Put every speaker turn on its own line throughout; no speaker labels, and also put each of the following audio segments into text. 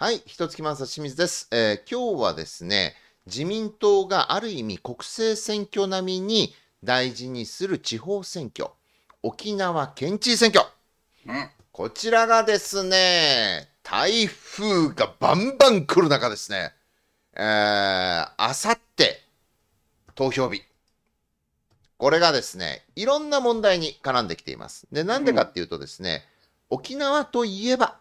はい、一月正清水です、えー、今日はですね、自民党がある意味国政選挙並みに大事にする地方選挙、沖縄県知事選挙、うん、こちらがですね、台風がバンバン来る中ですね、えー、あさって投票日。これがですね、いろんな問題に絡んできています。で、なんでかっていうとですね、うん、沖縄といえば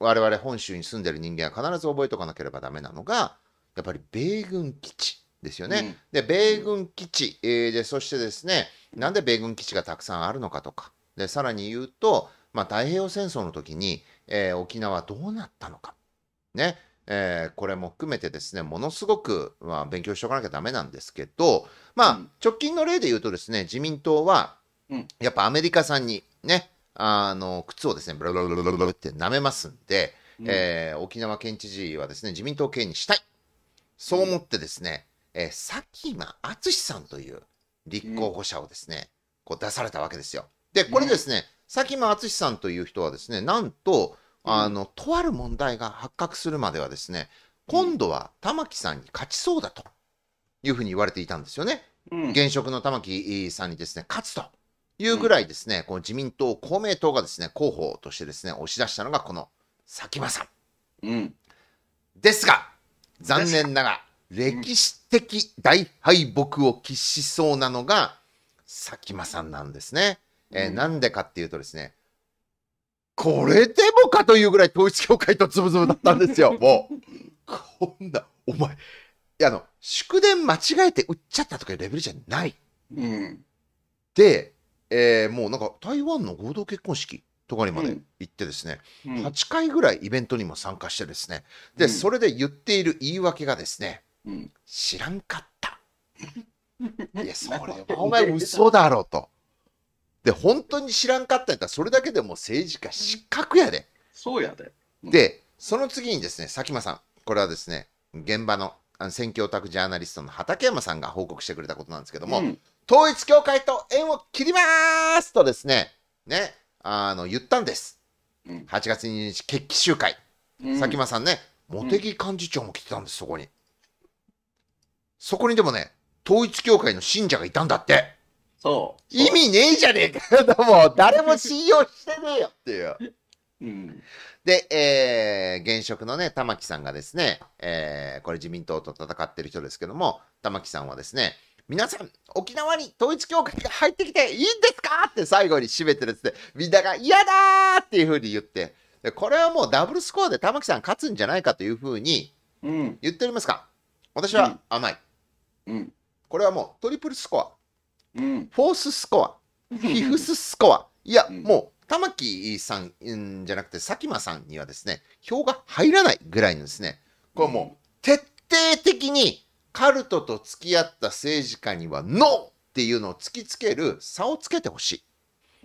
我々本州に住んでる人間は必ず覚えておかなければダメなのがやっぱり米軍基地ですよね。うん、で米軍基地、えー、でそしてですねなんで米軍基地がたくさんあるのかとかでさらに言うと、まあ、太平洋戦争の時に、えー、沖縄どうなったのか。ねえー、これも含めてですねものすごく、まあ、勉強しておかなきゃダメなんですけど、まあ、直近の例で言うとですね自民党はやっぱアメリカさんにね、あの靴をですねブルブルブルブルって舐めますんで、うん、えー、沖縄県知事はですね自民党系にしたいそう思ってですね、うえー、佐喜真淳さんという立候補者をですね、こう出されたわけですよ。でこれですね、佐喜真淳さんという人はですねなんとあのとある問題が発覚するまではですね今度は玉木さんに勝ちそうだというふうに言われていたんですよね。現職の玉木さんにですね勝つと。いうぐらいですね、この自民党、公明党がですね、候補としてですね、押し出したのがこの佐喜真さん。うん、ですが、残念ながら、歴史的大敗北を喫しそうなのが佐喜真さんなんですね。えー、なんでかっていうとですね、これでもかというぐらい統一教会とつぶつぶだったんですよ、もう。こんな、お前、いや、あの、祝電間違えて売っちゃったとかいうレベルじゃない。うん、で、えー、もうなんか台湾の合同結婚式とかにまで行ってですね、うん、8回ぐらいイベントにも参加してですね、で、うん、それで言っている言い訳がですね、うん、知らんかった。いや、それはお前嘘だろと。で、本当に知らんかったんやったら、それだけでも政治家失格やで。
そうやで。
で、その次にですね、佐喜眞さん、これはですね、現場の選挙オタクジャーナリストの畠山さんが報告してくれたことなんですけども、統一教会と縁を切りますとですね、ね、あの、言ったんです。8月2日、決起集会。うん、佐喜眞さんね、茂木幹事長も来てたんです、そこに。そこにでもね、統一教会の信者がいたんだって。そう。意味ねえじゃねえかよ、もう。誰も信用してねえよっていう。うん、で、えー、現職のね、玉木さんがですね、えー、これ自民党と戦ってる人ですけども、玉木さんはですね、皆さん、沖縄に統一教会が入ってきていいんですかって最後に締めてですね、みんなが嫌だっていうふうに言って、でこれはもうダブルスコアで玉木さん勝つんじゃないかというふうに言っておりますか。私は甘い、うん、これはもうトリプルスコア、うん、フォーススコア、ィフススコア、いや、もう玉木さんじゃなくて佐喜眞さんにはですね、票が入らないぐらいのですね、これもう徹底的にカルトと付き合った政治家にはノーっていうのを突きつける差をつけてほしい、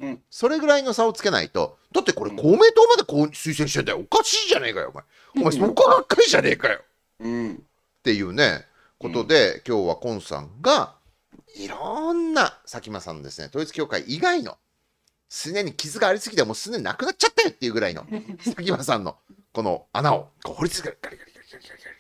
うん、それぐらいの差をつけないとだってこれ公明党までこう推薦してんだよおかしいじゃねえかよお前お前そこがっかりじゃねえかよ、うん、っていうねことで、うん、今日はコンさんがいろんな佐喜眞さんのですね統一教会以外のすねに傷がありすぎてもうすねなくなっちゃったよっていうぐらいの佐喜眞さんのこの穴をこう掘り続けるガリガリガリガリガリ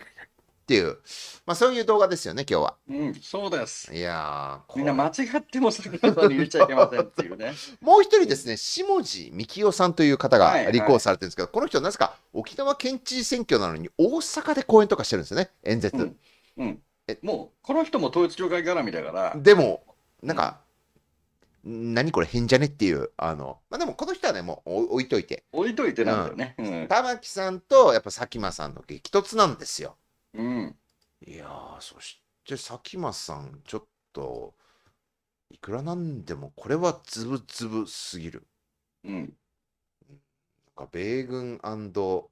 っていう、まあ、そういう動画ですよね、今日は。うん、そうです。いや
みんな間違ってもそういうこと言っちゃいけませんっていうね。
もう一人ですね、下地幹夫さんという方が立候補されてるんですけど、はいはい、この人、なぜか沖縄県知事選挙なのに大阪で講演とかしてるんですよね、演説。うん、
うん、えもう、この人も統一教会絡みだから。
でも、なんか、うん何これ変じゃねっていう、あの、まあ、でもこの人はね、もう置いといて。置いといてなんだよね。うん、玉木さんとやっぱ佐喜真さんの激突なんですよ。うん。いやー、そして佐喜真さん、ちょっと、いくらなんでも、これはズブズブすぎる。うん。なんか、米軍統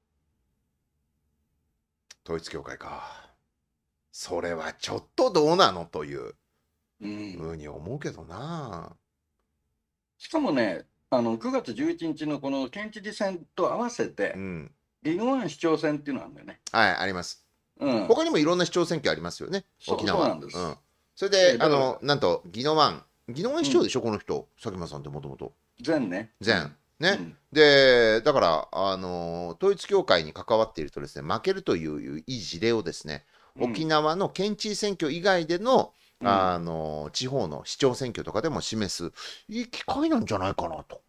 一教会か。それはちょっとどうなのと
いう、うん、ふうに思うけどな。しかもね、あの9月11日のこの県知事選と合わせて、うん、リン市長選っていうのあるんだよね。
はい、あります。うん、他にもいろんな市長選挙ありますよね、そ沖縄。そなんですそれで、あのなんと宜野湾、宜野湾市長でしょ、この人、佐久間さんってもともと、全ね。前、ね、うんでだから、あの統一教会に関わっているとですね負けるといういい事例をですね沖縄の県知事選挙以外での、うんあの地方の市長選挙とかでも示すいい機会なんじゃないかなと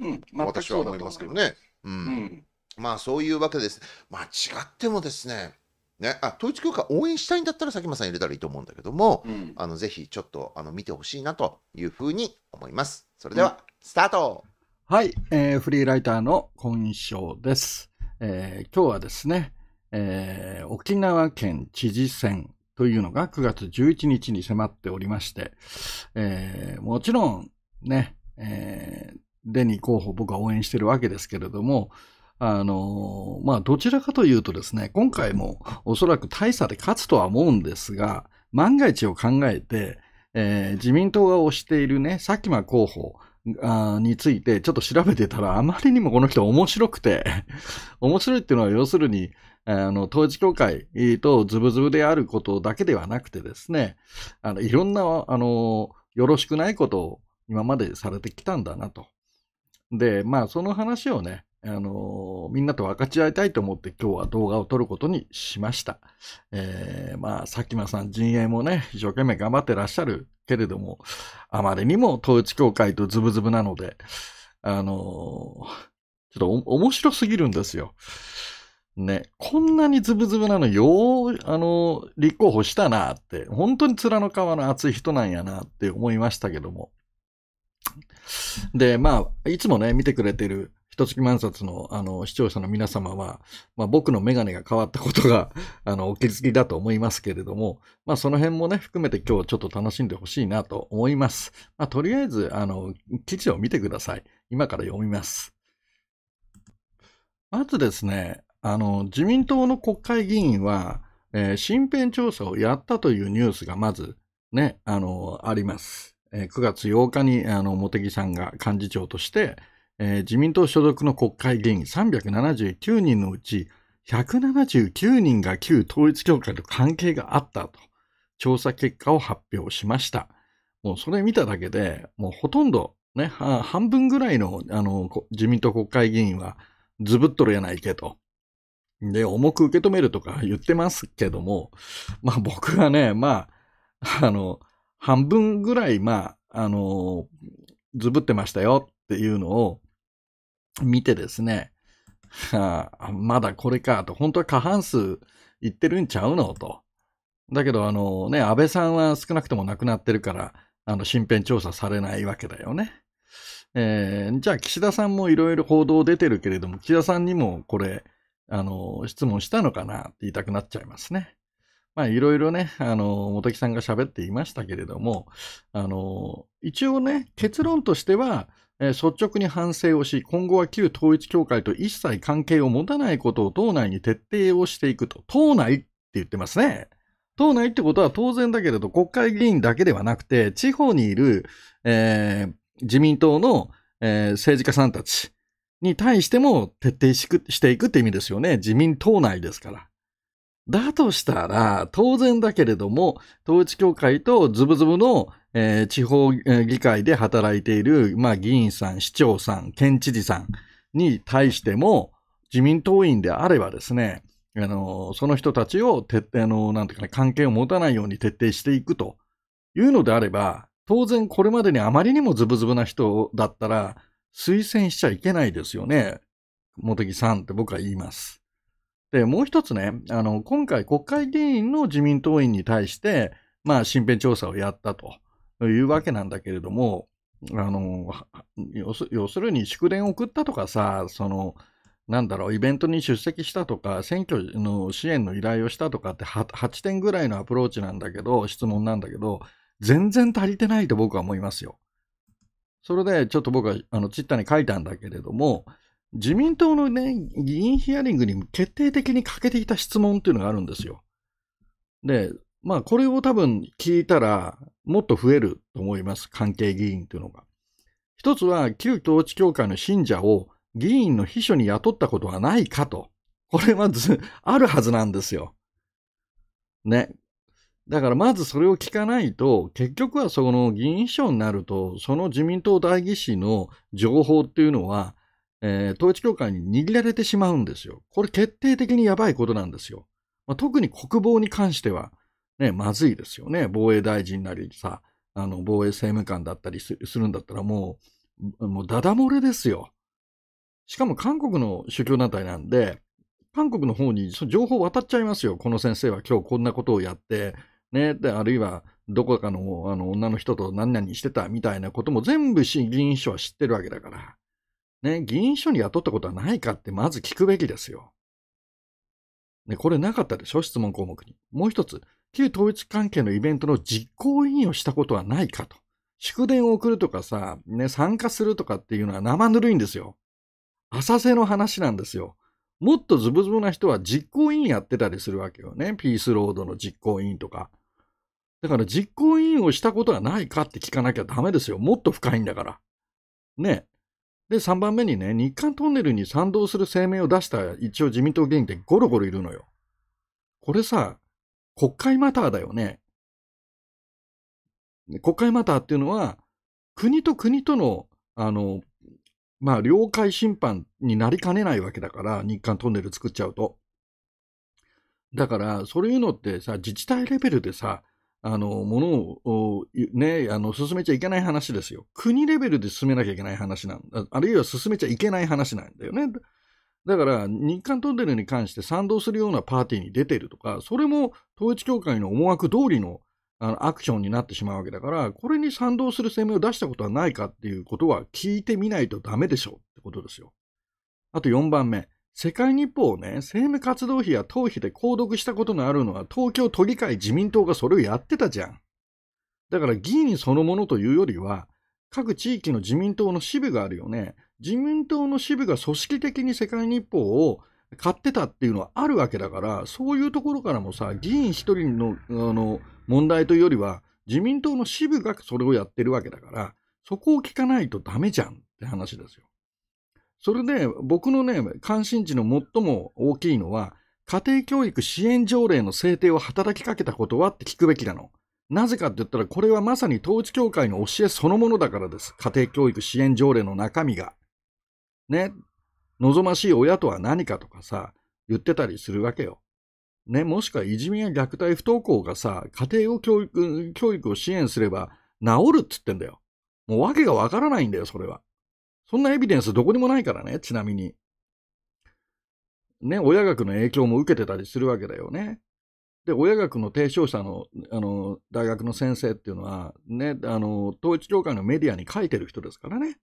うん、私は思いますけどね。ううん。まあそういうわけです。まあ違ってもですねね、あ統一教会応援したいんだったら佐久間さん入れたらいいと思うんだけども、うん、あのぜひちょっとあの見てほしいなというふうに思います。それでは、スタート、
はい、えー、フリーライターの今章です、えー。今日はですね、えー、沖縄県知事選というのが9月11日に迫っておりまして、えー、もちろんね、えー、デニー候補僕は応援してるわけですけれども、あの、まあ、どちらかというとですね、今回もおそらく大差で勝つとは思うんですが、万が一を考えて、えー、自民党が推しているね、佐喜真候補、についてちょっと調べてたらあまりにもこの人面白くて 面白いっていうのは要するにあの統一教会とズブズブであることだけではなくてですねあのいろんなあのよろしくないことを今までされてきたんだなと。でまあその話をねあの、みんなと分かち合いたいと思って今日は動画を撮ることにしました。えー、まあ、佐喜真さん陣営もね、一生懸命頑張ってらっしゃるけれども、あまりにも統一協会とズブズブなので、あの、ちょっと面白すぎるんですよ。ね、こんなにズブズブなのよう、あの、立候補したなって、本当に面の皮の厚い人なんやなって思いましたけども。で、まあ、いつもね、見てくれてる一月万冊の、あの、視聴者の皆様は、まあ、僕のメガネが変わったことが、あの、お気づきだと思いますけれども、まあ、その辺もね、含めて今日ちょっと楽しんでほしいなと思います。まあ、とりあえず、あの、記事を見てください。今から読みます。まずですね、あの、自民党の国会議員は、えー、身辺調査をやったというニュースがまず、ね、あの、あります。え9月8日に、あの、茂木さんが幹事長として、えー、自民党所属の国会議員379人のうち、179人が旧統一教会と関係があったと、調査結果を発表しました。もうそれ見ただけで、もうほとんど、ね、半分ぐらいのあの自民党国会議員は、ずぶっとるやないけと。で、重く受け止めるとか言ってますけども、まあ僕はね、まあ、あの、半分ぐらい、まあ、あの、ずぶってましたよっていうのを、見てですね、は あ、まだこれかと、本当は過半数いってるんちゃうのと。だけど、あのね、安倍さんは少なくとも亡くなってるから、あの、身辺調査されないわけだよね。えー、じゃあ、岸田さんもいろいろ報道出てるけれども、岸田さんにもこれ、あの、質問したのかなって言いたくなっちゃいますね。まあ、いろいろね、あの、茂木さんが喋っていましたけれども、あの、一応ね、結論としては、率直に反省をし、今後は旧統一教会と一切関係を持たないことを党内に徹底をしていくと。党内って言ってますね。党内ってことは当然だけれど、国会議員だけではなくて、地方にいる、えー、自民党の、えー、政治家さんたちに対しても徹底していくって意味ですよね。自民党内ですから。だとしたら、当然だけれども、統一教会とズブズブの、えー、地方議会で働いている、まあ、議員さん、市長さん、県知事さんに対しても、自民党員であればですね、あの、その人たちを徹底、の、なんていうかね、関係を持たないように徹底していくというのであれば、当然これまでにあまりにもズブズブな人だったら、推薦しちゃいけないですよね。茂木さんって僕は言います。で、もう一つね、あの、今回国会議員の自民党員に対して、まあ、身辺調査をやったと。というわけなんだけれども、あの、要するに祝電を送ったとかさ、その、なんだろう、イベントに出席したとか、選挙の支援の依頼をしたとかって 8, 8点ぐらいのアプローチなんだけど、質問なんだけど、全然足りてないと僕は思いますよ。それで、ちょっと僕は、あの、ツイッターに書いたんだけれども、自民党のね、議員ヒアリングに決定的に欠けていた質問っていうのがあるんですよ。で、まあ、これを多分聞いたら、もっと増えると思います。関係議員というのが。一つは、旧統一教会の信者を議員の秘書に雇ったことはないかと。これまず、あるはずなんですよ。ね。だからまずそれを聞かないと、結局はその議員秘書になると、その自民党代議士の情報っていうのは、えー、統一教会に握られてしまうんですよ。これ決定的にやばいことなんですよ。まあ、特に国防に関しては、ね、まずいですよね。防衛大臣なりさ、あの、防衛政務官だったりするんだったらもう、もうダダ漏れですよ。しかも韓国の宗教団体なんで、韓国の方に情報渡っちゃいますよ。この先生は今日こんなことをやって、ね、で、あるいはどこかのあの女の人と何々してたみたいなことも全部議員秘書は知ってるわけだから。ね、議員秘書に雇ったことはないかってまず聞くべきですよ。ね、これなかったでしょ質問項目に。もう一つ、旧統一関係のイベントの実行委員をしたことはないかと。祝電を送るとかさ、ね、参加するとかっていうのは生ぬるいんですよ。浅瀬の話なんですよ。もっとズブズブな人は実行委員やってたりするわけよね。ピースロードの実行委員とか。だから実行委員をしたことはないかって聞かなきゃダメですよ。もっと深いんだから。ね。で、3番目にね、日韓トンネルに賛同する声明を出した一応自民党議員ってゴロゴロいるのよ。これさ、国会マターだよね。国会マターっていうのは、国と国との、あの、まあ、領海侵犯になりかねないわけだから、日韓トンネル作っちゃうと。だから、そういうのってさ、自治体レベルでさ、あの、ものを、ね、あの、進めちゃいけない話ですよ。国レベルで進めなきゃいけない話なんだ。あるいは進めちゃいけない話なんだよね。だから日韓トンネルに関して賛同するようなパーティーに出てるとか、それも統一教会の思惑通りのあのアクションになってしまうわけだから、これに賛同する声明を出したことはないかっていうことは聞いてみないとダメでしょうってことですよ。あと4番目。世界日報をね、政務活動費や党費で購読したことのあるのは東京都議会自民党がそれをやってたじゃん。だから議員そのものというよりは、各地域の自民党の支部があるよね。自民党の支部が組織的に世界日報を買ってたっていうのはあるわけだから、そういうところからもさ、議員一人のあの問題というよりは、自民党の支部がそれをやってるわけだから、そこを聞かないとダメじゃんって話ですよ。それで、僕のね、関心事の最も大きいのは、家庭教育支援条例の制定を働きかけたことはって聞くべきなの。なぜかって言ったら、これはまさに統一教会の教えそのものだからです。家庭教育支援条例の中身が。ね、望ましい親とは何かとかさ、言ってたりするわけよ。ね、もしくはいじめや虐待不登校がさ、家庭を教育、教育を支援すれば治るっつってんだよ。もう訳がわからないんだよ、それは。そんなエビデンスどこにもないからね、ちなみに。ね、親学の影響も受けてたりするわけだよね。で、親学の提唱者の、あの、大学の先生っていうのは、ね、あの、統一教会のメディアに書いてる人ですからね。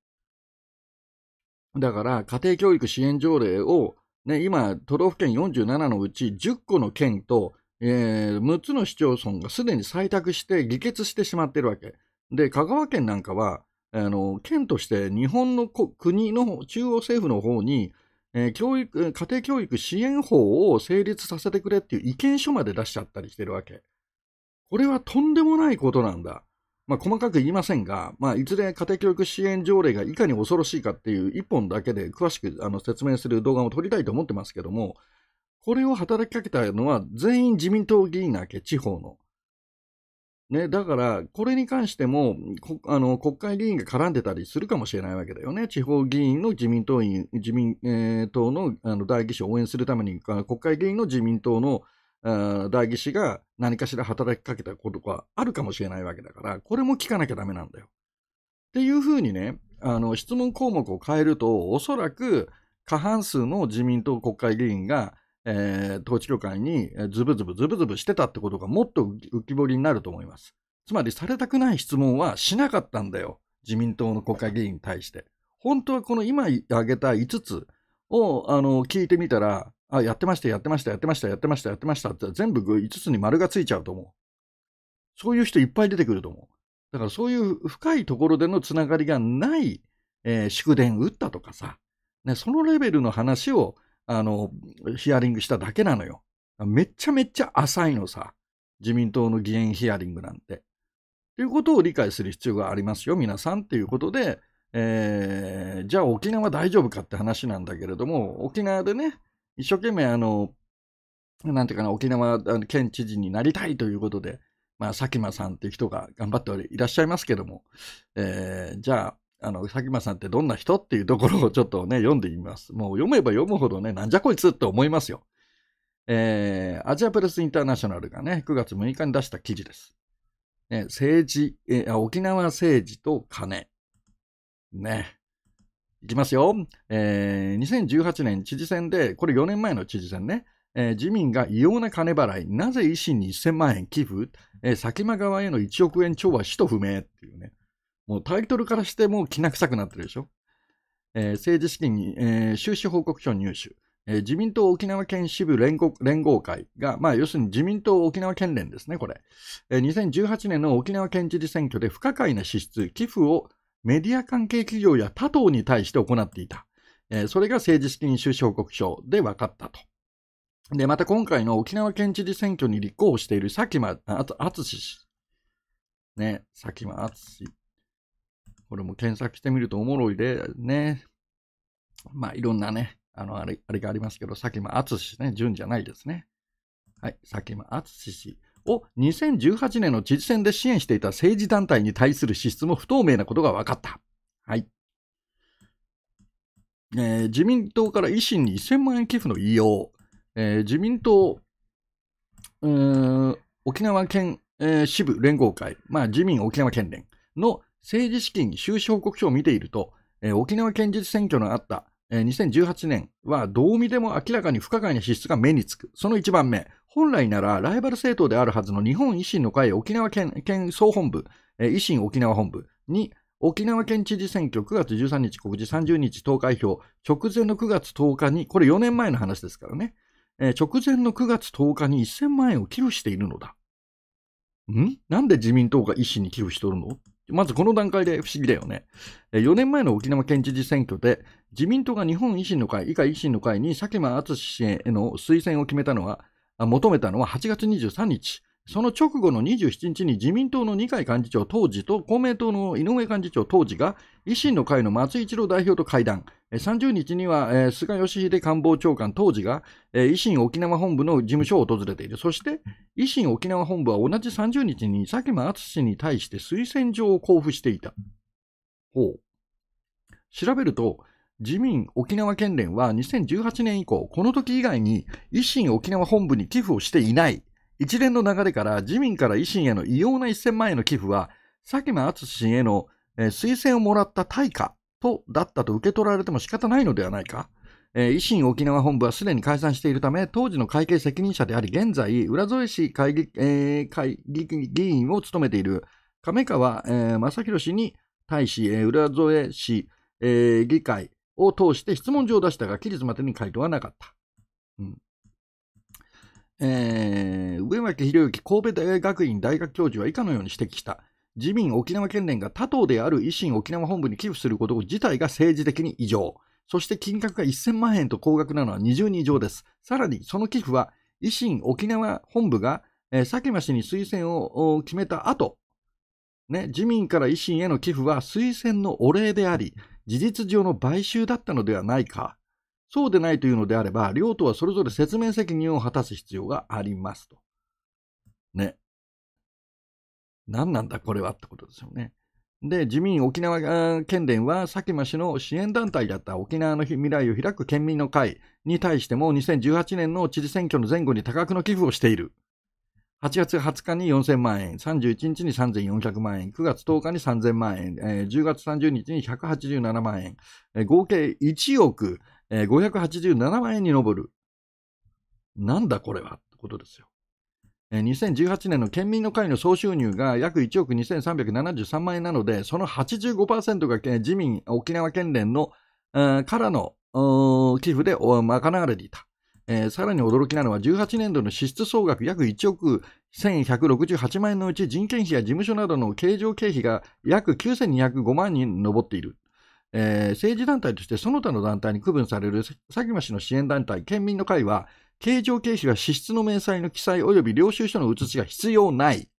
だから、家庭教育支援条例を、ね、今、都道府県47のうち10個の県と、えー、6つの市町村がすでに採択して議決してしまっているわけ。で、香川県なんかは、あの、県として日本の国の中央政府の方に、えー、教育、家庭教育支援法を成立させてくれっていう意見書まで出しちゃったりしてるわけ。これはとんでもないことなんだ。まあ、細かく言いませんが、まあ、いずれ家庭教育支援条例がいかに恐ろしいかっていう一本だけで詳しくあの説明する動画を撮りたいと思ってますけども、これを働きかけたのは全員自民党議員なわけ、地方の。ね、だから、これに関してもあの、国会議員が絡んでたりするかもしれないわけだよね、地方議員の自民党員自民、えー、党のあの代議士を応援するために、国会議員の自民党の代議士が何かしら働きかけたことがあるかもしれないわけだから、これも聞かなきゃダメなんだよ。っていうふうにね、あの、質問項目を変えると、おそらく過半数の自民党国会議員が、えー、統治協会にズブズブズブズブしてたってことがもっと浮き彫りになると思います。つまりされたくない質問はしなかったんだよ。自民党の国会議員に対して。本当はこの今挙げた5つを、あの、聞いてみたら、あ、やってました、やってました、やってました、やってました、やってましたって全部5つに丸がついちゃうと思う。そういう人いっぱい出てくると思う。だからそういう深いところでのつながりがない、えー、祝電打ったとかさ、ね、そのレベルの話を、あの、ヒアリングしただけなのよ。めっちゃめっちゃ浅いのさ。自民党の議員ヒアリングなんて。ということを理解する必要がありますよ、皆さんっていうことで、えー、じゃあ沖縄大丈夫かって話なんだけれども、沖縄でね、一生懸命あの、なんていうかな、沖縄県知事になりたいということで、まあ、佐喜真さんっていう人が頑張っていらっしゃいますけども、えー、じゃあ、あの、佐喜真さんってどんな人っていうところをちょっとね、読んでみます。もう読めば読むほどね、なんじゃこいつって思いますよ。えー、アジアプレスインターナショナルがね、9月6日に出した記事です。ね、政治、えー、沖縄政治と金。ね。いきますよ。えー、2018年知事選で、これ4年前の知事選ね。えー、自民が異様な金払い、なぜ維新に1000万円寄付、えー、佐喜側への1億円超は使途不明っていうね。もうタイトルからしてもうきな臭くなってるでしょ。えー、政治資金えー、収支報告書入手。えー、自民党沖縄県支部連合会が、まあ、要するに自民党沖縄県連ですね、これ、えー。2018年の沖縄県知事選挙で不可解な支出、寄付をメディア関係企業や他党に対して行っていた。えそれが政治資金収支報告書で分かったと。で、また今回の沖縄県知事選挙に立候補している佐喜真敦氏。ね、佐喜真敦氏。これも検索してみるとおもろいで、ね。まあ、いろんなね、あの、あれ、あれがありますけど、佐喜真敦氏ね、順じゃないですね。はい、佐喜真敦氏。を2018年の知事選で支援していた政治団体に対する支出も不透明なことが分かった。はい。えー、自民党から維新に1000万円寄付の異様。えー、自民党、沖縄県、えー、支部連合会、まあ、自民沖縄県連の政治資金収支報告書を見ていると、えー、沖縄県知事選挙のあったえ2018年はどう見ても明らかに不可解な支出が目につく。その1番目、本来ならライバル政党であるはずの日本維新の会沖縄県県総本部、え維新沖縄本部に沖縄県知事選挙9月13日告示30日投開票直前の9月10日に、これ4年前の話ですからね、え直前の9月10日に1000万円を寄付しているのだ。んなんで自民党が維新に寄付しとるのまずこの段階で不思議だよね。4年前の沖縄県知事選挙で、自民党が日本維新の会、以下維新の会に佐喜真敦氏への推薦を決めたのは、求めたのは8月23日。その直後の27日に自民党の二階幹事長当時と公明党の井上幹事長当時が維新の会の松井一郎代表と会談。30日には、えー、菅義偉官房長官当時が、えー、維新沖縄本部の事務所を訪れている。そして、維新沖縄本部は同じ30日に佐喜真淳氏に対して推薦状を交付していた。ほう。調べると、自民沖縄県連は2018年以降、この時以外に維新沖縄本部に寄付をしていない。一連の流れから自民から維新への異様な1000万円の寄付は、佐喜真淳氏への、えー、推薦をもらった対価と、だったと受け取られても仕方ないのではないか。えー、維新沖縄本部はすでに解散しているため、当時の会計責任者であり、現在、浦添市会議,、えー、会議議員を務めている亀川、えー、正宏氏に対し、えー、浦添市、えー、議会を通して質問状を出したが、期日までに回答はなかった。うんえー、上脇博之神戸大学院大学教授は以下のように指摘した。自民沖縄県連が他党である維新沖縄本部に寄付すること自体が政治的に異常。そして金額が1000万円と高額なのは二重に以上です。さらにその寄付は維新沖縄本部が、えー、佐喜真氏に推薦を決めた後、ね、自民から維新への寄付は推薦のお礼であり、事実上の買収だったのではないか。そうでないというのであれば、両党はそれぞれ説明責任を果たす必要がありますと。ね。何なんだこれはってことですよね。で、自民沖縄県連は、佐喜真氏の支援団体だった沖縄の未来を開く県民の会に対しても、2018年の知事選挙の前後に多額の寄付をしている。8月20日に4000万円、31日に3400万円、9月10日に3000万円、えー、10月30日に187万円、えー、合計1億、えー、587万円に上る。なんだこれはってことですよ。2018年の県民の会の総収入が約1億2373万円なので、その85%が自民、沖縄県連のからの寄付で賄われていた、えー、さらに驚きなのは、18年度の支出総額約1億1168万円のうち、人件費や事務所などの経常経費が約9205万人に上っている。えー、政治団体としてその他の団体に区分される佐喜間氏の支援団体、県民の会は、経常経費は支出の明細の記載及び領収書の写しが必要ない。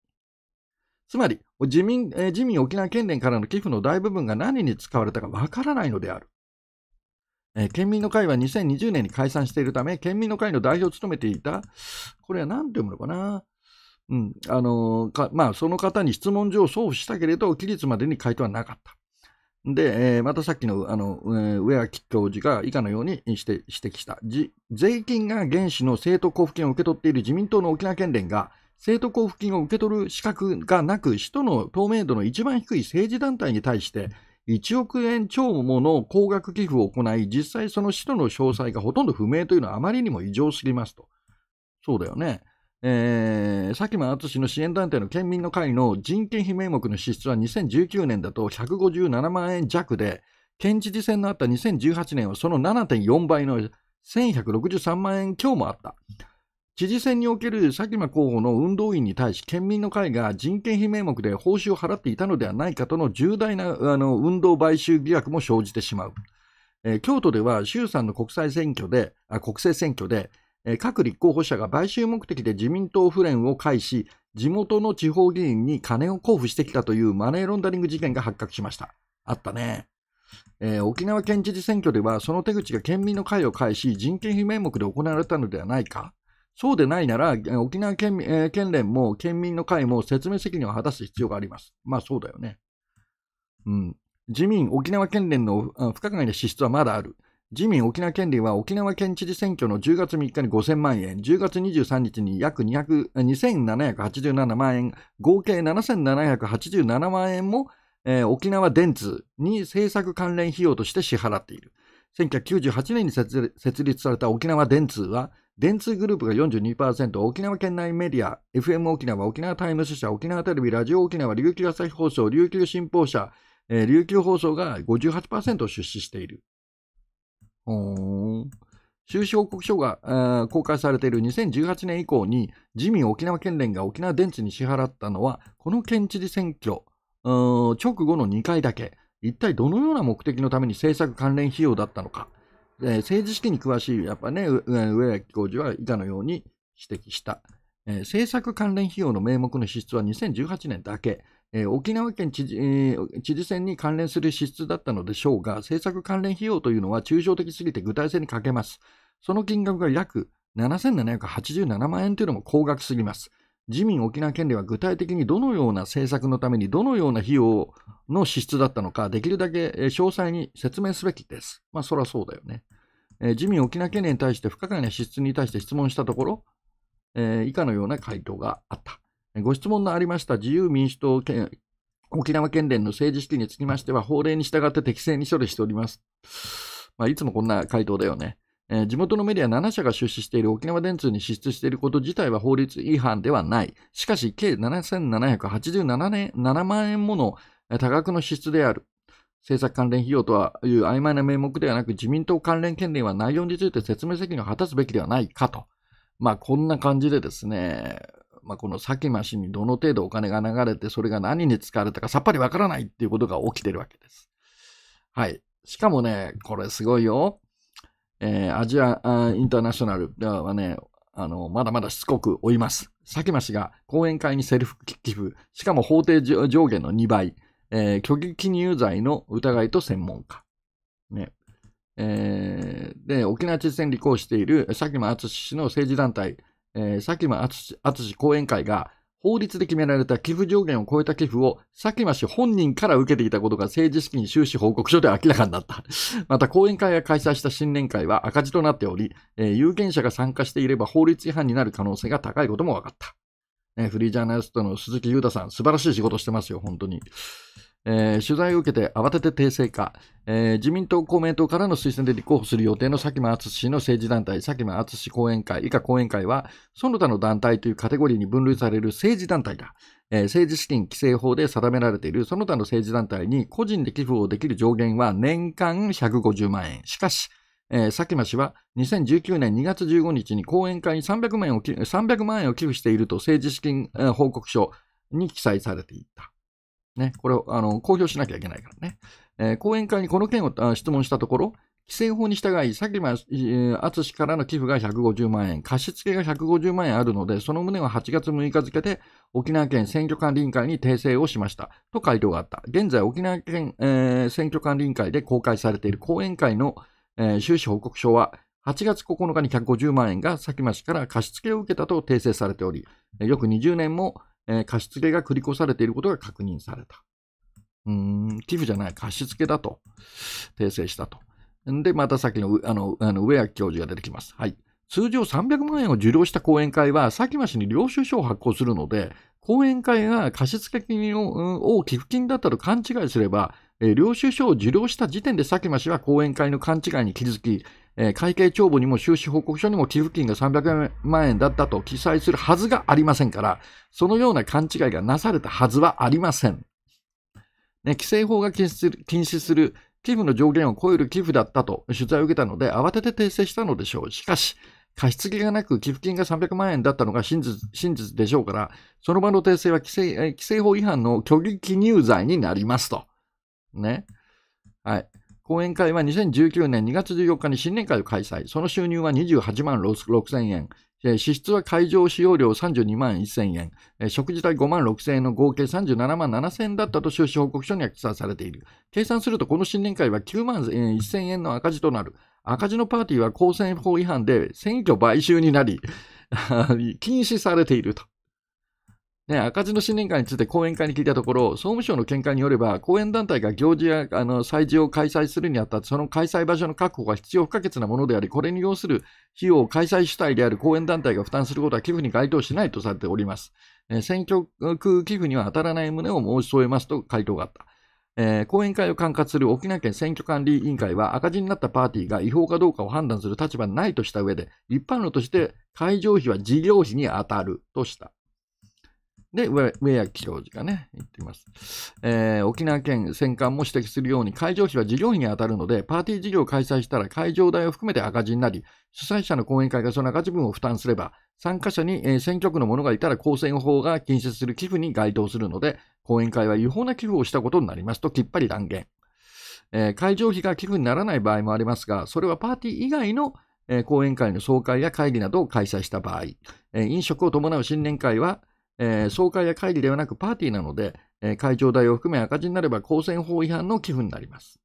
つまり、自民、えー、自民沖縄県連からの寄付の大部分が何に使われたかわからないのである。えー、県民の会は2020年に解散しているため、県民の会の代表を務めていた、これは何て読むのかなうん、あのー、まあ、その方に質問状を送付したけれど、期日までに回答はなかった。で、えー、またさっきの、あの、えー、上脇教授が以下のように指摘した。税金が原資の政党交付金を受け取っている自民党の沖縄県連が、政党交付金を受け取る資格がなく、使途の透明度の一番低い政治団体に対して、1億円超もの高額寄付を行い、実際その使途の詳細がほとんど不明というのはあまりにも異常すぎますと。そうだよね。え佐喜真淳の支援団体の県民の会の人件費名目の支出は2019年だと157万円弱で、県知事選のあった2018年はその7.4倍の1163万円強もあった。知事選における佐喜真候補の運動員に対し、県民の会が人件費名目で報酬を払っていたのではないかとの重大な運動買収疑惑も生じてしまう。えー、京都では衆参の国際選挙で、国政選挙で、各立候補者が買収目的で自民党府連を介し、地元の地方議員に金を交付してきたというマネーロンダリング事件が発覚しました。あったね。えー、沖縄県知事選挙では、その手口が県民の会を介し、人件費名目で行われたのではないか。そうでないなら、沖縄県,、えー、県連も県民の会も説明責任を果たす必要があります。まあそうだよね。うん。自民、沖縄県連の不可解な支出はまだある。自民沖縄県連は沖縄県知事選挙の10月3日に5000万円、10月23日に約2787万円、合計7787万円も、えー、沖縄電通に政策関連費用として支払っている。1998年に設立された沖縄電通は、電通グループが42%、沖縄県内メディア、FM 沖縄、沖縄タイムズ社、沖縄テレビ、ラジオ沖縄、琉球朝日放送、琉球新報社、えー、琉球放送が58%を出資している。収支報告書が、公開されている2018年以降に自民沖縄県連が沖縄電池に支払ったのは、この県知事選挙直後の2回だけ、一体どのような目的のために政策関連費用だったのか、えー、政治資金に詳しい、やっぱね、上垣教授は以下のように指摘した。えー、政策関連費用の名目の支出は2018年だけ、えー、沖縄県知事えー、知事選に関連する支出だったのでしょうが、政策関連費用というのは抽象的すぎて具体性に欠けます。その金額が約7787万円というのも高額すぎます。自民沖縄県では具体的にどのような政策のためにどのような費用の支出だったのか、できるだけ詳細に説明すべきです。まあ、そりゃそうだよね。えー、自民沖縄県連に対して不可解な支出に対して質問したところ、えー、以下のような回答があった。ご質問のありました自由民主党県沖縄県連の政治資金につきましては、法令に従って適正に処理しております。まあ、いつもこんな回答だよね。えー、地元のメディア7社が出資している沖縄電通に支出していること自体は法律違反ではない。しかし、計7787年7万円もの多額の支出である。政策関連費用とはいう曖昧な名目ではなく、自民党関連県連は内容について説明責任を果たすべきではないかと。まあ、こんな感じでですね、まあ、このサキマ氏にどの程度お金が流れて、それが何に使われたかさっぱりわからないっていうことが起きてるわけです。はい。しかもね、これすごいよ。えー、アジアインターナショナルではね、あの、まだまだしつこく追います。佐喜真氏が講演会にセルフ寄付、しかも法定上限の2倍、えー、虚偽記入罪の疑いと専門家。ね。えー、で、沖縄知事選立候補している佐喜真淳氏の政治団体、えー、佐喜真淳講演会が法律で決められた寄付上限を超えた寄付を佐喜真氏本人から受けていたことが政治資金収支報告書で明らかになった。また講演会が開催した新年会は赤字となっており、えー、有権者が参加していれば法律違反になる可能性が高いことも分かった。ね、フリージャーナリストの鈴木裕太さん、素晴らしい仕事してますよ、本当に。えー、取材を受けて慌てて訂正か、えー、自民党公明党からの推薦で立候補する予定の佐喜真淳氏の政治団体、佐喜真淳氏後援会、以下後援会は、その他の団体というカテゴリーに分類される政治団体だ。えー、政治資金規正法で定められているその他の政治団体に個人で寄付をできる上限は年間150万円。しかし、えー、佐喜真氏は2019年2月15日に後援会に 300, 万円を寄付していると政治資金、報告書に記載されていた。ね、これをあの公表しなきゃいけないからね。えー、講演会にこの件を質問したところ、規制法に従い、佐久間淳からの寄付が150万円、貸付が150万円あるので、その旨は8月6日付で沖縄県選挙管理委員会に訂正をしました。と回答があった。現在、沖縄県、えー、選挙管理委員会で公開されている講演会の、えー、収支報告書は、8月9日に150万円が佐久間氏から貸付を受けたと訂正されており、約20年もえー、貸付が繰り越されていることが確認された。うん、寄付じゃない、貸付だと、訂正したと。で、またさっきの、あの、あの上秋教授が出てきます。はい。通常300万円を受領した講演会は、先増しに領収書を発行するので、講演会が貸付金を,、寄付金だったと勘違いすれば、えー、領収書を受領した時点で先増しは講演会の勘違いに気づき、えー、会計帳簿にも収支報告書にも寄付金が300万円だったと記載するはずがありませんから、そのような勘違いがなされたはずはありません。ね、規制法が禁止する寄付の上限を超える寄付だったと取材を受けたので、慌てて訂正したのでしょう。しかし、貸付がなく寄付金が300万円だったのが真実でしょうから、その場の訂正は規制,、規制法違反の虚偽記入罪になりますと。ね。はい。講演会は2019年2月14日に新年会を開催。その収入は28万6000円。支出は会場使用料32万1000円、食事代5万6000円の合計37万7000円だったと収支報告書には記載されている。計算するとこの新年会は9万1000円の赤字となる。赤字のパーティーは公選法違反で選挙買収になり 禁止されていると。ね、赤字の新年会について講演会に聞いたところ、総務省の見解によれば、講演団体が行事やあの祭事を開催するにあたって、その開催場所の確保が必要不可欠なものであり、これに要する費用を開催主体である講演団体が負担することは寄付に該当しないとされております。えー、選挙区寄付には当たらない旨を申し添えますと回答があった。えー、講演会を管轄する沖縄県選挙管理委員会は赤字になったパーティーが違法かどうかを判断する立場にないとした上で、一般論として会場費は事業費に当たるとした。で、上谷教授がね、言っています。えー、沖縄県選管も指摘するように、会場費は事業費に当たるので、パーティー事業を開催したら会場代を含めて赤字になり、主催者の講演会がその赤字分を負担すれば、参加者に、えー、選挙区の者がいたら公選法が禁止する寄付に該当するので、講演会は違法な寄付をしたことになりますときっぱり断言。えー、会場費が寄付にならない場合もありますが、それはパーティー以外のえ講演会の総会や会議などを開催した場合、え飲食を伴う新年会は、えー、総会や会議ではなくパーティーなので、えー、会場代を含め赤字になれば公選法違反の寄付になります。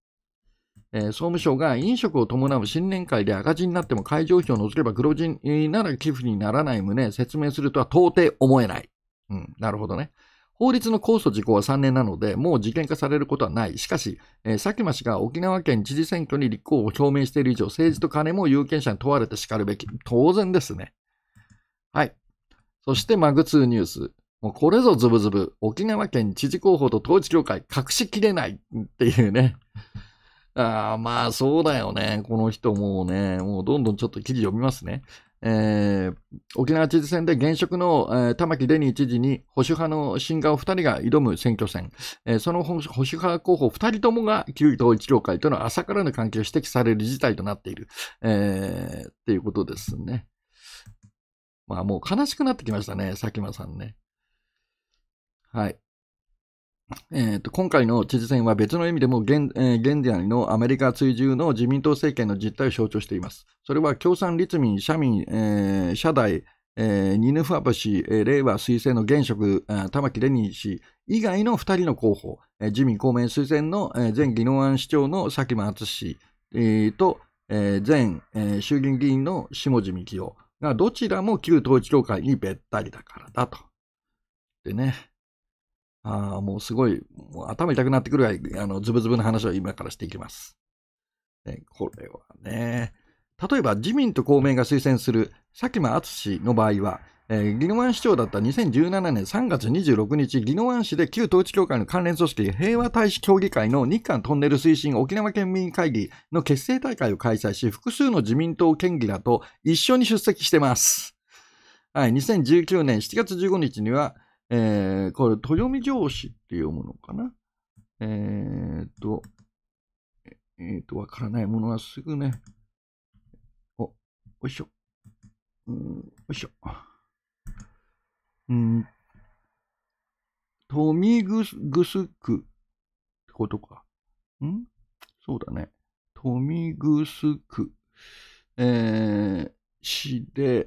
えー、総務省が飲食を伴う新年会で赤字になっても会場費を除けば黒字になら寄付にならない旨説明するとは到底思えない。うん、なるほどね。法律の控訴事項は3年なので、もう事件化されることはない。しかし、えー、佐喜間氏が沖縄県知事選挙に立候補を表明している以上、政治と金も有権者に問われてしかるべき。当然ですね。はい。そしてマグーニュース。もうこれぞズブズブ。沖縄県知事候補と統一協会隠しきれないっていうね。あまあそうだよね。この人もうね、もうどんどんちょっと記事読みますね。えー、沖縄知事選で現職の、えー、玉城デニー知事に保守派の新顔2人が挑む選挙戦、えー、その保守派候補2人ともが旧統一教会との朝からの関係を指摘される事態となっている、えー、っていうことですね。まあもう悲しくなってきましたね、佐久間さんね。はい。えーと、今回の知事選は別の意味でも現,、えー、現在のアメリカ追従の自民党政権の実態を象徴しています。それは共産立民、社民、えー、社代、ニヌファパ氏、令和推薦の現職、玉城レニー氏以外の2人の候補、えー、自民公明推薦の、えー、前技能案市長の佐喜真敦氏、えー、と、えー、前、えー、衆議院議員の下地幹雄。がどちらも旧統一教会にべったりだからだと。でね、ああ、もうすごい、もう頭痛くなってくるぐらい、あの、ズブズブの話を今からしていきます。これはね、例えば自民と公明が推薦する佐喜真氏の場合は、えー、宜野湾市長だった2017年3月26日、宜野湾市で旧統一協会の関連組織平和大使協議会の日韓トンネル推進沖縄県民会議の結成大会を開催し、複数の自民党県議らと一緒に出席してます。はい、2019年7月15日には、えー、これ、豊見城市っていうものかな。えー、っと、えー、っと、わからないものはすぐね、お、おいしょ。うん、おいしょ。うん、トミグス、グスクってことか。んそうだね。トミグスク、えー、市で、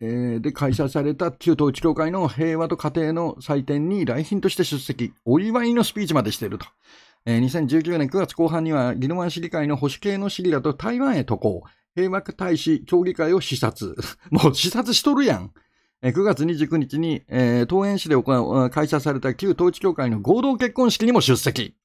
えー、で開催された旧統一教会の平和と家庭の祭典に来賓として出席、お祝いのスピーチまでしていると。えー、2019年9月後半には、宜野湾市議会の保守系の市議らと台湾へ渡航、平和大使協議会を視察。もう視察しとるやん。9月29日に、えー、東園市で行う、開催された旧統一協会の合同結婚式にも出席。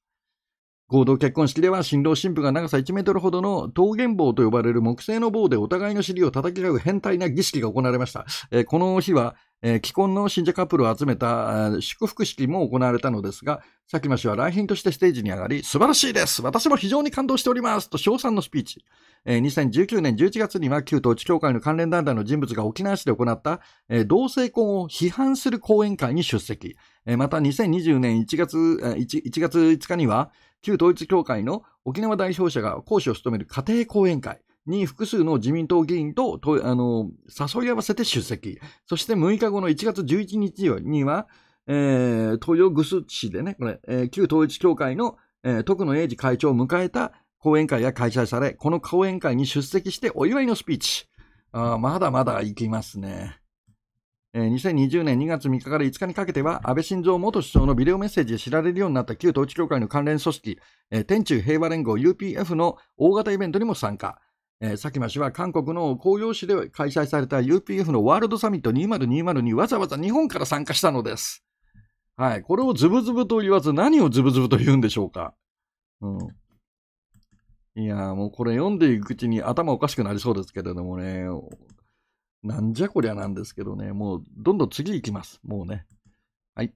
合同結婚式では、新郎新婦が長さ1メートルほどの桃源棒と呼ばれる木製の棒でお互いの尻を叩き合う変態な儀式が行われました。えー、この日は、えー、既婚の信者カップルを集めた祝福式も行われたのですが、佐久間氏は来賓としてステージに上がり、素晴らしいです私も非常に感動しておりますと称賛のスピーチ。えー、2019年11月には旧統一協会の関連団体の人物が沖縄市で行った、えー、同性婚を批判する講演会に出席。えー、また2020年1月 1, 1月5日には、旧統一協会の沖縄代表者が講師を務める家庭講演会。に複数の自民党議員とあの誘い合わせて出席。そして6日後の1月11日には、えー、東洋グス市でね、これ、えー、旧統一協会の、えー、徳野英二会長を迎えた講演会が開催され、この講演会に出席してお祝いのスピーチ。あまだまだ行きますね。えー、2020年2月3日から5日にかけては、安倍晋三元首相のビデオメッセージで知られるようになった旧統一協会の関連組織、えー、天中平和連合 UPF の大型イベントにも参加。えー、佐喜真氏は韓国の紅葉市で開催された UPF のワールドサミット2020にわざわざ日本から参加したのです。はい。これをズブズブと言わず何をズブズブと言うんでしょうか。うん。いやもうこれ読んでいくうちに頭おかしくなりそうですけれどもね。なんじゃこりゃなんですけどね。もうどんどん次行きます。もうね。はい。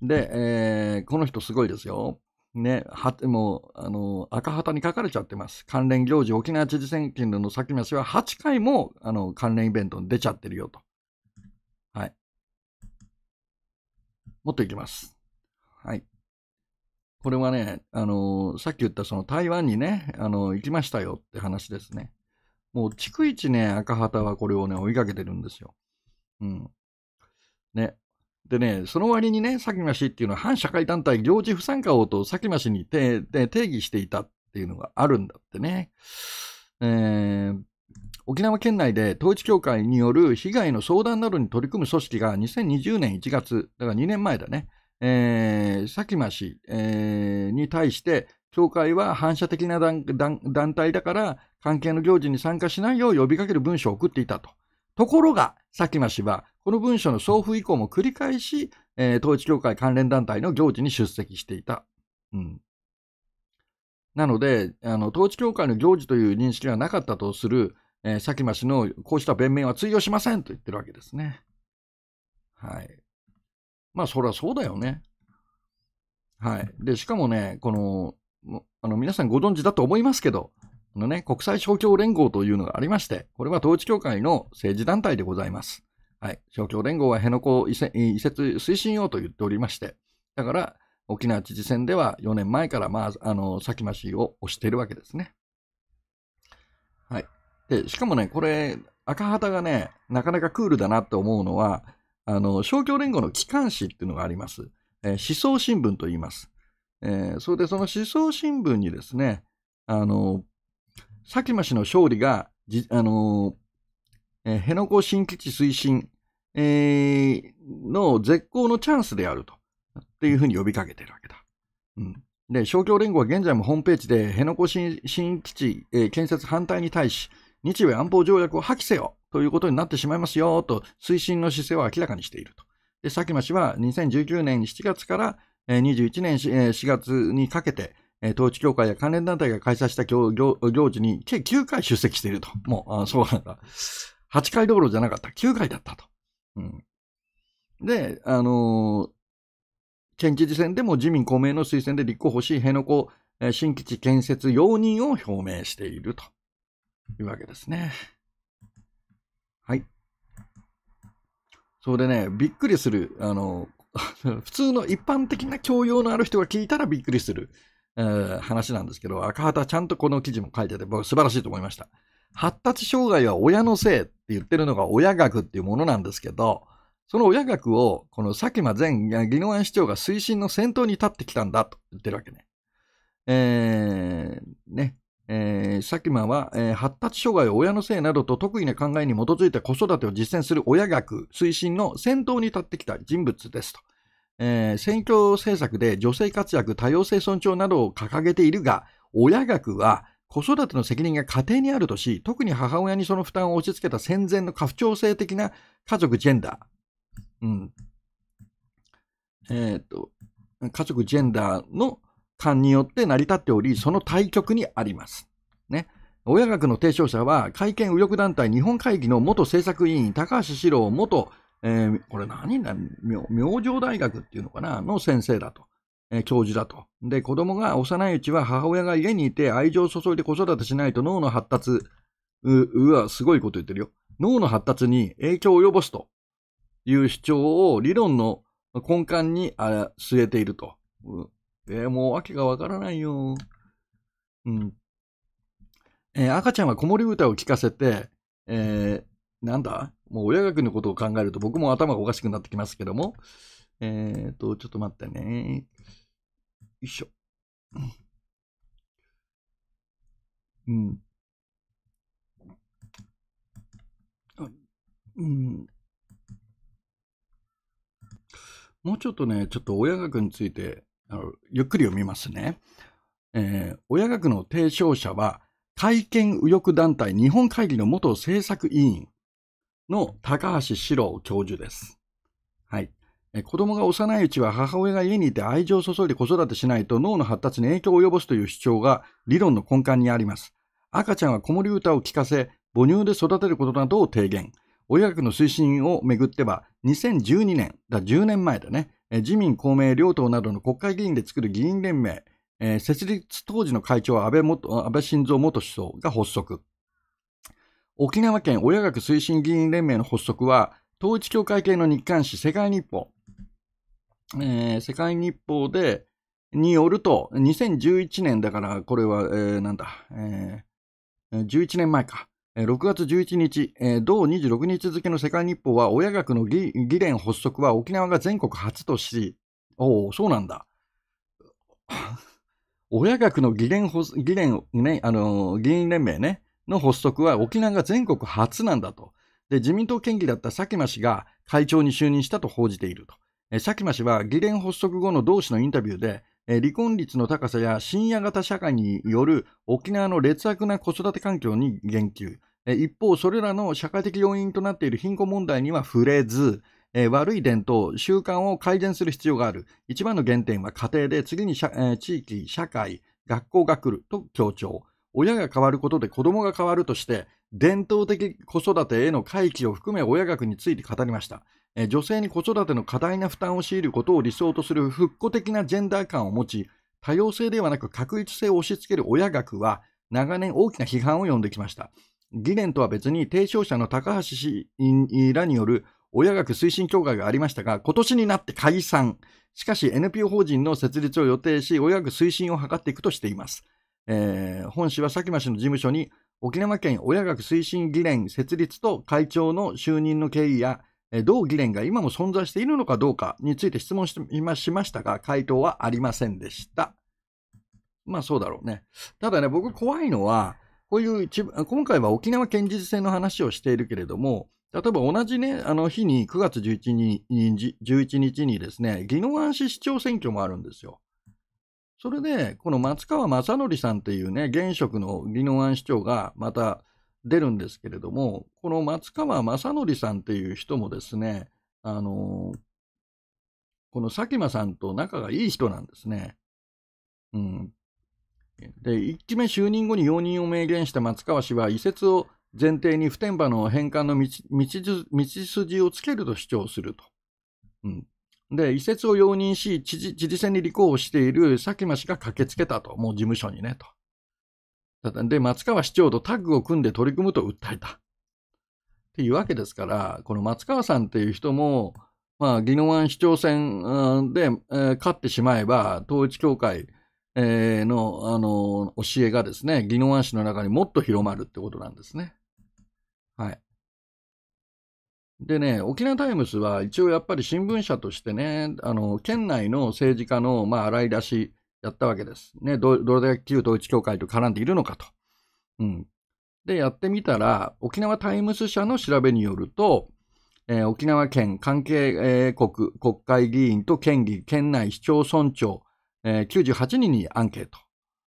で、えー、この人すごいですよ。ね、はもうあの赤旗に書かれちゃってます。関連行事、沖縄知事選挙の先増しは8回もあの関連イベントに出ちゃってるよと。はい。もっといきます。はい。これはね、あのさっき言ったその台湾にね、あの行きましたよって話ですね。もう逐一ね、赤旗はこれをね、追いかけてるんですよ。うん。ね。でね、その割にね、佐喜真氏っていうのは反社会団体行事不参加をと佐喜真氏に定義していたっていうのがあるんだってね。えー、沖縄県内で統一教会による被害の相談などに取り組む組織が2020年1月、だから2年前だね、えー、佐喜真氏、えー、に対して、教会は反射的な団体だから関係の行事に参加しないよう呼びかける文書を送っていたと。ところが、さっきまは、この文書の送付以降も繰り返し、えー、統一教会関連団体の行事に出席していた。うん、なのであの、統一教会の行事という認識はなかったとする、えー、佐喜氏のこうした弁明は通用しませんと言ってるわけですね。はい。まあ、そりゃそうだよね。はい。で、しかもね、この、あの皆さんご存知だと思いますけど、のね、国際勝共連合というのがありまして、これは統一教会の政治団体でございます。はい。勝共連合は辺野古移設推進用と言っておりまして、だから、沖縄知事選では4年前から、まあ、あの、先増しを推しているわけですね。はい。で、しかもね、これ、赤旗がね、なかなかクールだなって思うのは、あの、商協連合の機関紙っていうのがあります。えー、思想新聞と言います。えー、それでその思想新聞にですね、あの、佐喜真氏の勝利が、あのー、えー、辺野古新基地推進、えー、の絶好のチャンスであると、っていうふうに呼びかけてるわけだ。うん。で、勝共連合は現在もホームページで、辺野古新新基地、えー、建設反対に対し、日米安保条約を破棄せよということになってしまいますよと推進の姿勢を明らかにしていると。で、佐喜真氏は2019年7月から21年4月にかけて、統一協会や関連団体が開催した行事に計9回出席していると。もう、あそうなんだ。8回どころじゃなかった。9回だったと。うん、で、あのー、県知事選でも自民公明の推薦で立候補し、辺野古、えー、新基地建設容認を表明しているというわけですね。はい。それでね、びっくりする、あのー、普通の一般的な教養のある人が聞いたらびっくりする。えー、話なんですけど、赤旗ちゃんとこの記事も書いてて、僕素晴らしいと思いました。発達障害は親のせいって言ってるのが親学っていうものなんですけど、その親学を、この佐久間前議論案市長が推進の先頭に立ってきたんだと言ってるわけね。えー、ね。えー、佐久間は、えー、発達障害を親のせいなどと得意な考えに基づいて子育てを実践する親学推進の先頭に立ってきた人物ですと。えー、選挙政策で女性活躍、多様性尊重などを掲げているが、親学は子育ての責任が家庭にあるとし、特に母親にその負担を押し付けた戦前の家父長制的な家族ジェンダー。うん。えー、と、家族ジェンダーの勘によって成り立っており、その対極にあります。ね。親学の提唱者は、会見右翼団体日本会議の元政策委員、高橋史郎元えー、これ何だ、明星大学っていうのかな、の先生だと。えー、教授だと。で、子供が幼いうちは母親が家にいて愛情を注いで子育てしないと脳の発達、う、うわ、すごいこと言ってるよ。脳の発達に影響を及ぼすという主張を理論の根幹にあ据えていると。えー、もう訳がわからないよ。うん。えー、赤ちゃんは子守歌を聞かせて、えー、なんだもう親学のことを考えると僕も頭がおかしくなってきますけども。えっ、ー、と、ちょっと待ってね。よいしょ。うん。うん。もうちょっとね、ちょっと親学について、あのゆっくり読みますね。えー、親学の提唱者は、改憲右翼団体日本会議の元政策委員、の高橋史郎教授です。はい。子供が幼いうちは母親が家にいて愛情を注いで子育てしないと脳の発達に影響を及ぼすという主張が理論の根幹にあります。赤ちゃんは子守歌を聴かせ、母乳で育てることなどを提言。親学の推進をめぐっては、2012年、だ10年前だね、自民、公明、両党などの国会議員で作る議員連盟、えー、設立当時の会長は安倍晋三元首相が発足。沖縄県親学推進議員連盟の発足は、統一協会系の日刊誌世界日報、えー、世界日報で、によると、2011年だから、これは、えー、なんだ、えー、11年前か。6月11日、えー、同26日付の世界日報は、親学の議連発足は沖縄が全国初とし、おお、そうなんだ。親学の議連、議連、ね、あの、議員連盟ね。の発足は沖縄が全国初なんだと。で、自民党県議だった佐喜真氏が会長に就任したと報じていると。え佐喜真氏は議連発足後の同志のインタビューで、え離婚率の高さや深夜型社会による沖縄の劣悪な子育て環境に言及。え一方、それらの社会的要因となっている貧困問題には触れず、え悪い伝統、習慣を改善する必要がある。一番の原点は家庭で、次に社、え地域、社会、学校が来ると強調。親が変わることで子供が変わるとして、伝統的子育てへの回帰を含め親学について語りました。え女性に子育ての過大な負担を強いることを理想とする復古的なジェンダー感を持ち、多様性ではなく確一性を押し付ける親学は、長年大きな批判を呼んできました。議連とは別に提唱者の高橋氏らによる親学推進協会がありましたが、今年になって解散。しかし NPO 法人の設立を予定し、親学推進を図っていくとしています。えー、本氏は佐喜真氏の事務所に沖縄県親学推進議連設立と会長の就任の経緯や、同議連が今も存在しているのかどうかについて質問しましたが、回答はありませんでした。まあそうだろうね。ただね、僕怖いのは、こういう一今回は沖縄県知事選の話をしているけれども、例えば同じね、あの日に9月11日に11日にですね、宜野湾市市長選挙もあるんですよ。それで、この松川正則さんっていうね、現職の宜野湾市長がまた出るんですけれども、この松川正則さんっていう人もですね、あのこの佐喜眞さんと仲がいい人なんですね。うん。で、1期目就任後に容認を明言した松川氏は、移設を前提に普天間の返還の道道筋をつけると主張すると。うん、で、移設を容認し、知事、知事選に立候補している佐喜真氏が駆けつけたと。もう事務所にね、と。で、松川市長とタッグを組んで取り組むと訴えた。っていうわけですから、この松川さんっていう人も、まあ、宜野湾市長選で、えー、勝ってしまえば、統一教会、えー、の、あの、教えがですね、宜野湾市の中にもっと広まるってことなんですね。はい。でね、沖縄タイムスは一応やっぱり新聞社としてね、あの県内の政治家の、まあ、洗い出しやったわけです。ね、どれだけ旧統一教会と絡んでいるのかと。うん、で、やってみたら、沖縄タイムス社の調べによると、えー、沖縄県関係、国国会議員と県議、県内市町村長、えー、98人にアンケー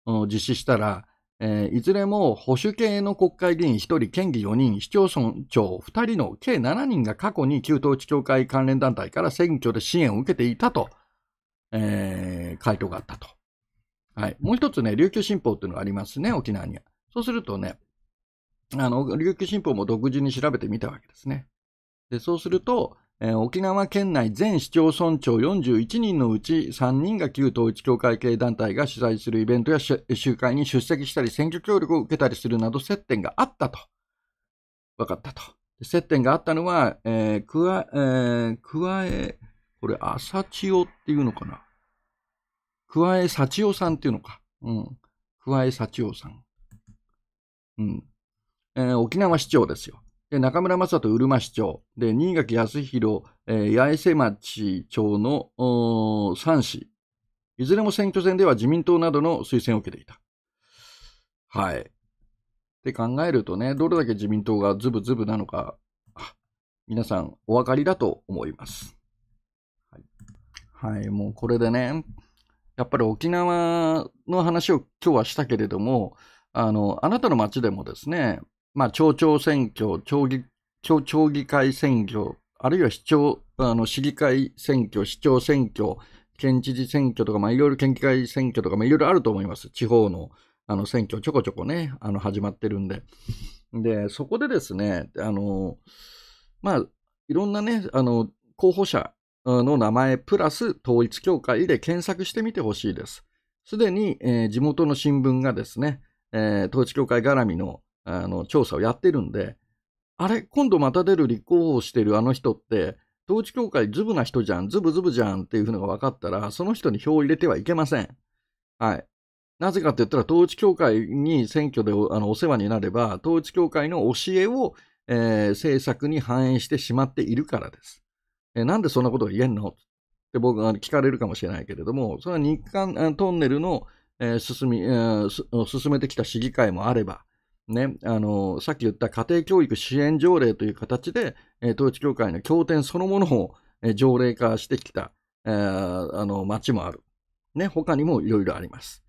トを実施したら、えー、いずれも保守系の国会議員1人、県議4人、市町村長2人の計7人が過去に旧統一教会関連団体から選挙で支援を受けていたと、えー、回答があったと。はい。もう一つね、琉球新報っていうのがありますね、沖縄には。そうするとね、あの、琉球新報も独自に調べてみたわけですね。で、そうすると、えー、沖縄県内全市町村長41人のうち3人が旧統一協会系団体が主催するイベントや集会に出席したり選挙協力を受けたりするなど接点があったと。分かったと。接点があったのは、えー、くわ、えー、くわえ、これ、朝千代っていうのかな。くわえ幸代さんっていうのか。うん。くわえ幸代さん。うん。えー、沖縄市長ですよ。で、中村正人うるま市長、で、新垣康弘、えー、八重瀬町長の3市、いずれも選挙戦では自民党などの推薦を受けていた。はい。って考えるとね、どれだけ自民党がズブズブなのか、皆さんお分かりだと思います。はい、はい、もうこれでね、やっぱり沖縄の話を今日はしたけれども、あの、あなたの街でもですね、まあ、町長選挙、町議町町議会選挙、あるいは市長、あの市議会選挙、市長選挙、県知事選挙とか、まあ、いろいろ県議会選挙とか、まあ、いろいろあると思います。地方のあの選挙、ちょこちょこね、あの始まってるんで。で、そこでですね、あの、まあ、いろんなね、あの、候補者の名前プラス統一協会で検索してみてほしいです。すでに、えー、地元の新聞がですね、えー、統一協会絡みのあの、調査をやってるんで、あれ、今度また出る立候補してるあの人って、統一教会ズブな人じゃん、ズブズブじゃんっていうのが分かったら、その人に票を入れてはいけません。はい。なぜかって言ったら、統一教会に選挙であのお世話になれば、統一教会の教えを、えー、政策に反映してしまっているからです。えー、なんでそんなことが言えんのって僕が聞かれるかもしれないけれども、それは日韓トンネルの、えー、進み、えー、進めてきた市議会もあれば、ね、あの、さっき言った家庭教育支援条例という形で、えー、統一教会の経典そのものを、えー、条例化してきた、えー、あの、町もある。ね、他にもいろいろあります。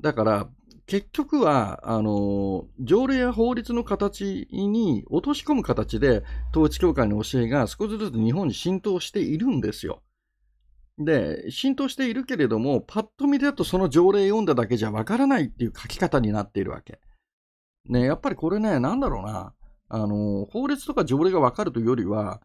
だから、結局は、あの、条例や法律の形に落とし込む形で、統一教会の教えが少しずつ日本に浸透しているんですよ。で、浸透しているけれども、パッと見だとその条例読んだだけじゃわからないっていう書き方になっているわけ。ね、やっぱりこれね、なんだろうな、あの、法律とか条例がわかるというよりは、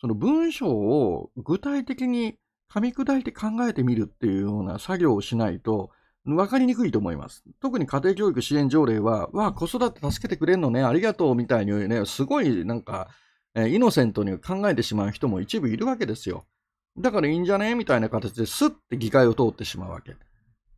その文章を具体的に噛み砕いて考えてみるっていうような作業をしないと、分かりにくいと思います。特に家庭教育支援条例は、わあ、子育て助けてくれんのね、ありがとうみたいにね、すごいなんか、えイノセントに考えてしまう人も一部いるわけですよ。だからいいんじゃねみたいな形ですって議会を通ってしまうわけ。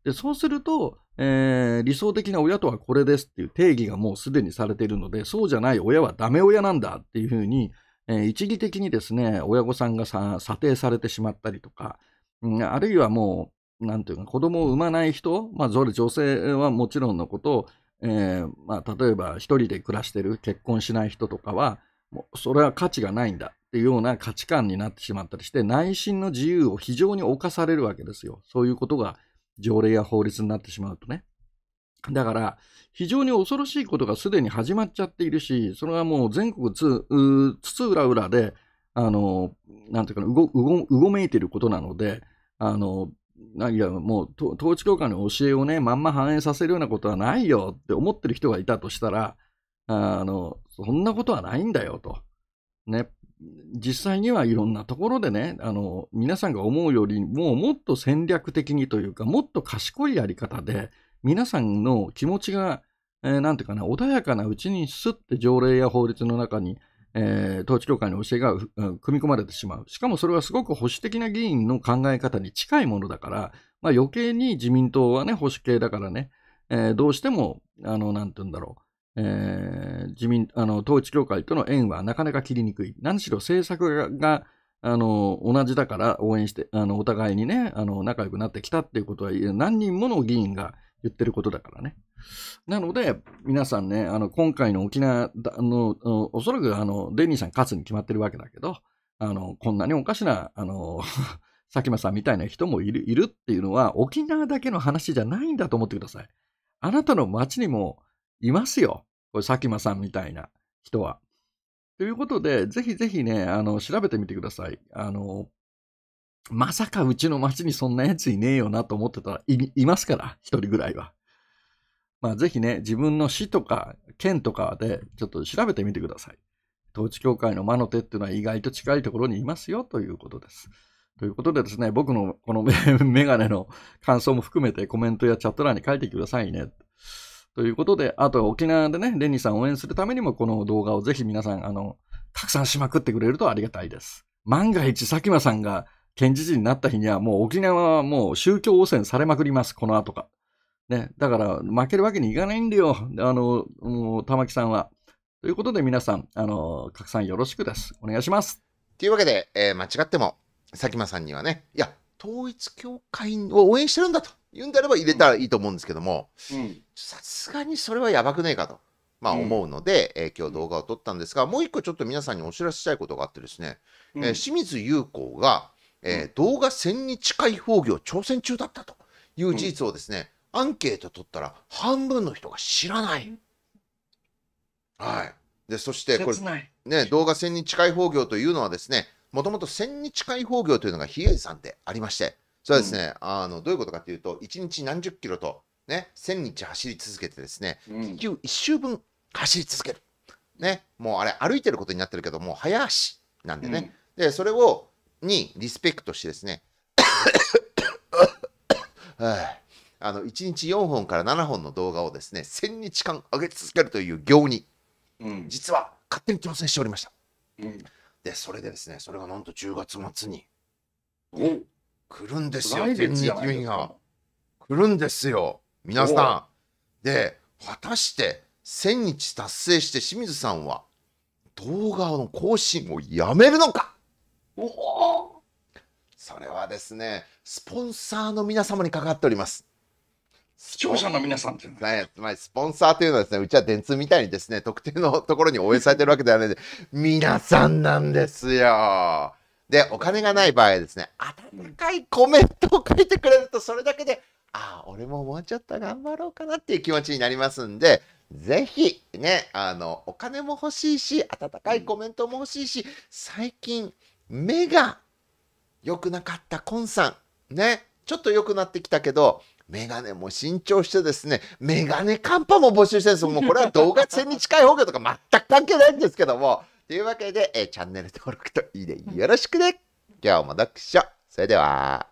で、そうすると、えー、理想的な親とはこれですっていう定義がもうすでにされているので、そうじゃない親はダメ親なんだっていうふうに、えー、一義的にですね、親御さんがさ査定されてしまったりとか、うん、あるいはもう、なんていうか、子供を産まない人、まあ、それ女性はもちろんのこと、えーまあ、例えば一人で暮らしてる、結婚しない人とかは、もうそれは価値がないんだっていうような価値観になってしまったりして、内心の自由を非常に侵されるわけですよ。そういうことが条例や法律になってしまうとね。だから、非常に恐ろしいことがすでに始まっちゃっているし、それはもう全国つ、うつつで、あの、なんていうかな、うご、うご、うごめいてることなので、あの、いや、もう、統治教会の教えをね、まんま反映させるようなことはないよって思ってる人がいたとしたら、あの、そんなことはないんだよと。ね、実際にはいろんなところでね、あの、皆さんが思うよりも、もっと戦略的にというか、もっと賢いやり方で、皆さんの気持ちが、えー、なんていうかな、穏やかなうちにすって条例や法律の中に、えー、統一教会の教えが、うん、組み込まれてしまう。しかもそれはすごく保守的な議員の考え方に近いものだから、まあ余計に自民党はね、保守系だからね、えー、どうしても、あの、なんていうんだろう、えー、自民、あの、統一教会との縁はなかなか切りにくい。何しろ政策が、あの、同じだから応援して、あの、お互いにね、あの、仲良くなってきたっていうことは、何人もの議員が言ってることだからね。なので、皆さんね、あの、今回の沖縄、あの、おそらく、あの、デニーさん勝つに決まってるわけだけど、あの、こんなにおかしな、あの、佐喜真さんみたいな人もいるいるっていうのは、沖縄だけの話じゃないんだと思ってください。あなたの街にも、いますよ。これ、佐久間さんみたいな人は。ということで、ぜひぜひね、あの、調べてみてください。あの、まさかうちの町にそんなやついねえよなと思ってたらい、いますから、一人ぐらいは。まあ、ぜひね、自分の市とか県とかでちょっと調べてみてください。統治協会の魔の手っていうのは意外と近いところにいますよということです。ということでですね、僕のこの メガネの感想も含めてコメントやチャット欄に書いてくださいね。ということで、あと沖縄でね、レニーさん応援するためにも、この動画をぜひ皆さん、あの、たくさんしまくってくれるとありがたいです。万が一、佐久間さんが県知事になった日には、もう沖縄はもう宗教汚染されまくります、この後が。ね、だから、負けるわけにいかないんだよ、あの、もう玉木さんは。ということで、皆さん、あの、拡散よろしくです。お願いします。というわけで、
えー、間違っても、佐久間さんにはね、いや、統一教会を応援してるんだと。言うんであれば入れたらいいと思うんですけども、さすがにそれはやばくねえかと、まあ、思うので、うん、えー、今日動画を撮ったんですが、もう一個ちょっと皆さんにお知らせしたいことがあってですね、うん、えー、清水優子が、えー、動画1000日開放業挑戦中だったという事実をですね、アンケート取ったら半分の人が知らない。はい。で、そしてこれ、ね、動画1000日開放業というのはですね、もともと1000日開放業というのが比叡山でありまして、それはですね、うん、あのどういうことかというと1日何十キロと、ね、1,000日走り続けてですね、地球1周分走り続ける、ね、もうあれ歩いてることになってるけどもう早足なんでね、うん、でそれをにリスペクトしてですね あの1日4本から7本の動画をですね1000日間上げ続けるという行に、うん、実は勝手に挑戦しておりました、うん、でそれでですねそれがなんと10月末に、うん、来るんですよ天にが来るんですよ皆さんで果たして1000日達成して清水さんは動画の更新をやめるのかそれはですねスポンサーの皆様に関わっております視聴者の皆さんっていうのは、まスポンサーというのはですね、うちは電通みたいにですね、特定のところに応援されてるわけではないので、皆さんなんですよ。で、お金がない場合はですね、温かいコメントを書いてくれると、それだけで、ああ、俺ももうちょっと頑張ろうかなっていう気持ちになりますんで、ぜひ、ね、あの、お金も欲しいし、温かいコメントも欲しいし、最近、目が良くなかったコンさん、ね、ちょっと良くなってきたけど、メガネも新調してですね、メガネカンパも募集してるんですもうこれは動画戦に近い方がとか全く関係ないんですけども、というわけで、えチャンネル登録といいねよろしくね今日も読書それでは。